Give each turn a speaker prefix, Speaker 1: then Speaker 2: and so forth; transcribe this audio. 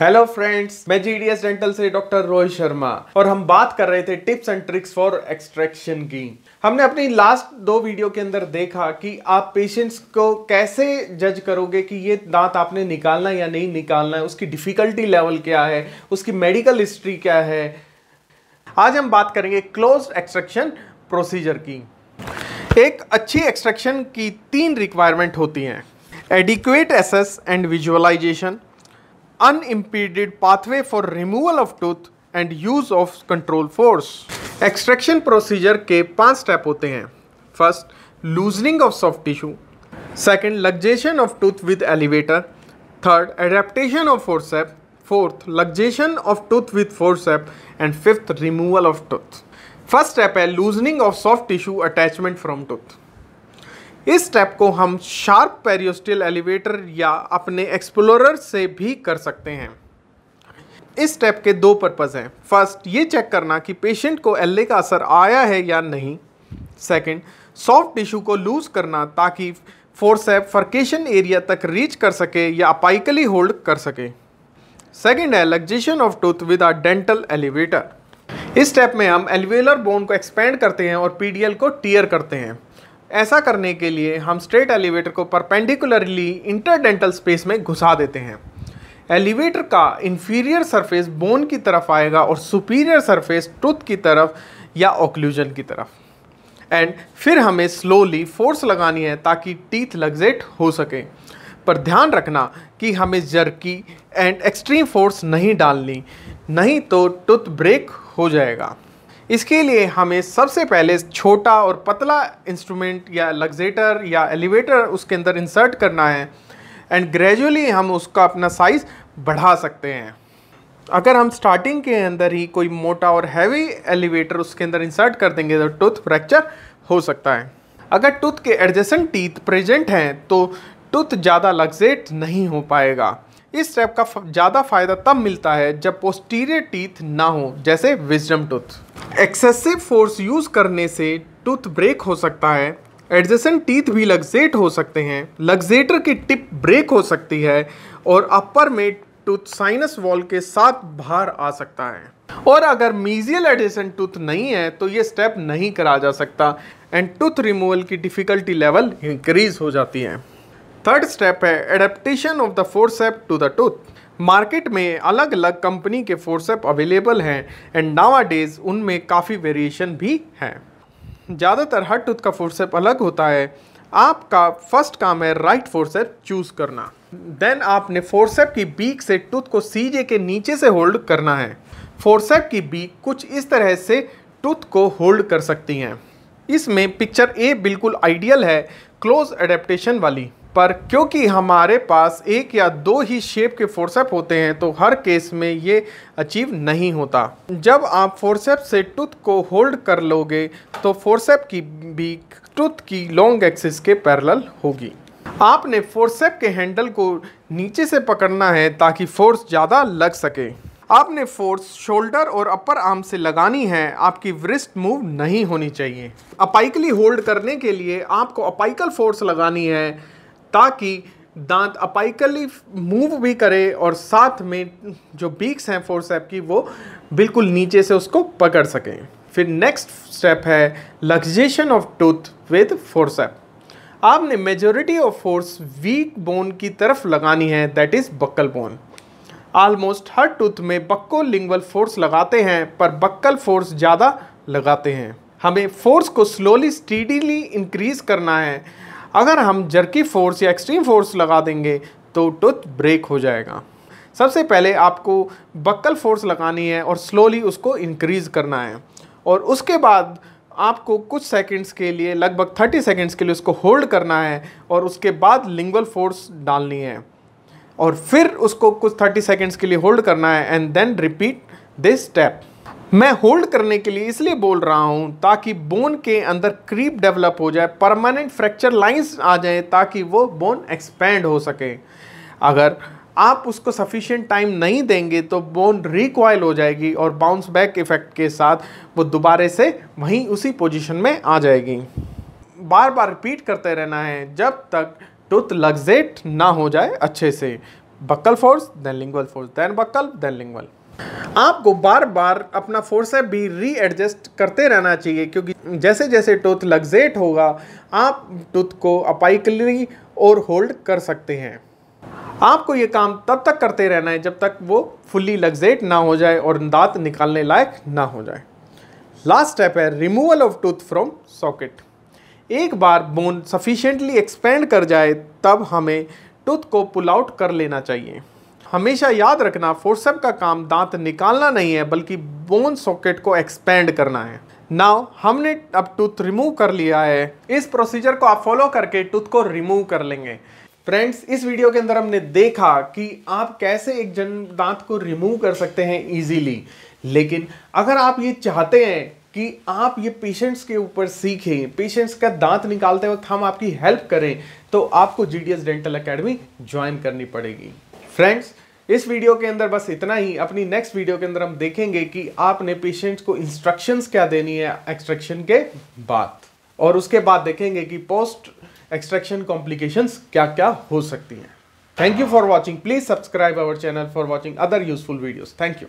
Speaker 1: hello friends मैं GDS dental से doctor Rohit Sharma और हम बात कर रहे थे tips and tricks for extraction की हमने अपनी लास्ट दो वीडियो के अंदर देखा कि आप पेशेंट्स को कैसे जज करोगे कि ये दांत आपने निकालना या नहीं निकालना है उसकी डिफ़िकल्टी लेवल क्या है उसकी मेडिकल हिस्ट्री क्या है आज हम बात करेंगे क्लोज एक्सट्रैक्शन प्रोसीजर की एक अच्छी एक्सट्रैक्शन की तीन रिक्वायरमेंट होती हैं adequate access and visualization unimpeded pathway for removal of tooth and use of control force extraction procedure के पांच स्टेप होते हैं first loosening of soft tissue second luxation of tooth with elevator third adaptation of forcep fourth luxation of tooth with forcep and fifth removal of tooth first step है loosening of soft tissue attachment from tooth इस step को हम sharp periosteal elevator या अपने explorer से भी कर सकते हैं इस स्टेप के दो पर्पज़ हैं फर्स्ट ये चेक करना कि पेशेंट को एल का असर आया है या नहीं सेकंड सॉफ्ट टिश्यू को लूज़ करना ताकि फोरसेप फर्केशन एरिया तक रीच कर सके या अपाइकली होल्ड कर सके सेकंड है luxation of tooth with a dental elevator इस स्टेप में हम एलिवेलर बोन को एक्सपेंड करते हैं और पीडीएल को टीयर करते हैं ऐसा करने के लिए हम स्ट्रेट एलिवेटर को परपेंडिकुलरली इंटरडेंटल स्पेस में घुसा देते हैं एलिवेटर का इन्फीरियर सरफेस बोन की तरफ आएगा और सुपीरियर सरफेस टूथ की तरफ या ऑक्लूजन की तरफ एंड फिर हमें स्लोली फोर्स लगानी है ताकि टीथ लग्जेट हो सके पर ध्यान रखना कि हमें जर्की एंड एक्सट्रीम फोर्स नहीं डालनी नहीं तो टूथ ब्रेक हो जाएगा इसके लिए हमें सबसे पहले छोटा और पतला इंस्ट्रूमेंट या लग्जेटर या एलिवेटर उसके अंदर इंसर्ट करना है एंड ग्रेजुअली हम उसका अपना साइज़ बढ़ा सकते हैं अगर हम स्टार्टिंग के अंदर ही कोई मोटा और हैवी एलिवेटर उसके अंदर इंसर्ट कर देंगे तो टूथ फ्रैक्चर हो सकता है अगर टूथ के एडजेसेंट टीथ प्रेजेंट हैं तो टूथ ज़्यादा लग्जेट नहीं हो पाएगा इस स्टेप का ज़्यादा फायदा तब मिलता है जब पोस्टीरियर टीथ ना हो जैसे wisdom tooth excessive force use करने से टूथ ब्रेक हो सकता है एडजेसेंट टीथ भी लग्जेट हो सकते हैं लग्जेटर की टिप ब्रेक हो सकती है और अपर में टूथ साइनस वॉल के साथ बाहर आ सकता है और अगर मीजियल एडजेसेंट टूथ नहीं है तो ये स्टेप नहीं करा जा सकता एंड टूथ रिमूवल की डिफ़िकल्टी लेवल इंक्रीज हो जाती है थर्ड स्टेप है adaptation of the forcep to the tooth market में अलग अलग कंपनी के फोरसेप अवेलेबल हैं एंड नावा डेज उनमें काफ़ी वेरिएशन भी हैं ज़्यादातर हर टूथ का फोरसेप अलग होता है आपका फर्स्ट काम है राइट फोरसेप चूज़ करना देन आपने फोरसेप की बीक से टूथ को सीजे के नीचे से होल्ड करना है फोरसेप की बीक कुछ इस तरह से टूथ को होल्ड कर सकती हैं इसमें पिक्चर ए बिल्कुल आइडियल है क्लोज एडेप्टेशन वाली पर क्योंकि हमारे पास एक या दो ही शेप के फोरसेप होते हैं तो हर केस में ये अचीव नहीं होता जब आप फोरसेप से टूथ को होल्ड कर लोगे तो फोरसेप की भी टूथ की लॉन्ग एक्सिस के पैरेलल होगी आपने फोरसेप के हैंडल को नीचे से पकड़ना है ताकि फोर्स ज़्यादा लग सके आपने फोर्स शोल्डर और अपर आर्म से लगानी है आपकी व्रिस्ट मूव नहीं होनी चाहिए अपाइकली होल्ड करने के लिए आपको अपाइकल फोर्स लगानी है ताकि दांत अपाइकली मूव भी करे और साथ में जो बीक्स हैं सेप की वो बिल्कुल नीचे से उसको पकड़ सकें फिर नेक्स्ट स्टेप है luxation of tooth with forcep आपने majority of force weak bone की तरफ लगानी है that is buccal bone almost हर टूथ में बक्को लिंगल फोर्स लगाते हैं पर बक्कल फोर्स ज़्यादा लगाते हैं हमें फोर्स को स्लोली स्टीडीली इंक्रीज करना है अगर हम जर्की फोर्स या एक्सट्रीम फोर्स लगा देंगे तो टूथ ब्रेक हो जाएगा सबसे पहले आपको बक्कल फोर्स लगानी है और स्लोली उसको इंक्रीज़ करना है और उसके बाद आपको कुछ सेकंड्स के लिए लगभग 30 सेकंड्स के लिए उसको होल्ड करना है और उसके बाद लिंगल फोर्स डालनी है और फिर उसको कुछ 30 सेकंड्स के लिए होल्ड करना है and then repeat this step मैं होल्ड करने के लिए इसलिए बोल रहा हूँ ताकि बोन के अंदर क्रीप डेवलप हो जाए परमानेंट फ्रैक्चर लाइंस आ जाए ताकि वो बोन एक्सपेंड हो सके अगर आप उसको सफिशिएंट टाइम नहीं देंगे तो बोन रिकॉयल हो जाएगी और बाउंस बैक इफेक्ट के साथ वो दोबारे से वहीं उसी पोजीशन में आ जाएगी बार बार रिपीट करते रहना है जब तक टूथ लग्जेट ना हो जाए अच्छे से buccal force then lingual force then buccal then lingual आपको बार बार अपना फोर्सेप भी री एडजस्ट करते रहना चाहिए क्योंकि जैसे जैसे टूथ लग्जेट होगा आप टूथ को अपाइकली और होल्ड कर सकते हैं आपको ये काम तब तक करते रहना है जब तक वो फुल्ली लग्जेट ना हो जाए और दांत निकालने लायक ना हो जाए लास्ट स्टेप है removal of tooth from socket एक बार बोन सफिशेंटली एक्सपेंड कर जाए तब हमें टूथ को पुल आउट कर लेना चाहिए हमेशा याद रखना फोर्सेप का काम दांत निकालना नहीं है बल्कि बोन सॉकेट को एक्सपेंड करना है नाउ हमने अब टूथ रिमूव कर लिया है इस प्रोसीजर को आप फॉलो करके टूथ को रिमूव कर लेंगे फ्रेंड्स इस वीडियो के अंदर हमने देखा कि आप कैसे एक जन दांत को रिमूव कर सकते हैं इजीली लेकिन अगर आप ये चाहते हैं कि आप ये पेशेंट्स के ऊपर सीखें पेशेंट्स का दांत निकालते वक्त हम आपकी हेल्प करें तो आपको जी डेंटल अकेडमी ज्वाइन करनी पड़ेगी फ्रेंड्स इस वीडियो के अंदर बस इतना ही अपनी नेक्स्ट वीडियो के अंदर हम देखेंगे कि आपने पेशेंट्स को इंस्ट्रक्शंस क्या देनी है एक्सट्रैक्शन के बाद और उसके बाद देखेंगे कि पोस्ट एक्सट्रैक्शन कॉम्प्लिकेशंस क्या क्या हो सकती हैं thank you for watching please subscribe our channel for watching other useful videos thank you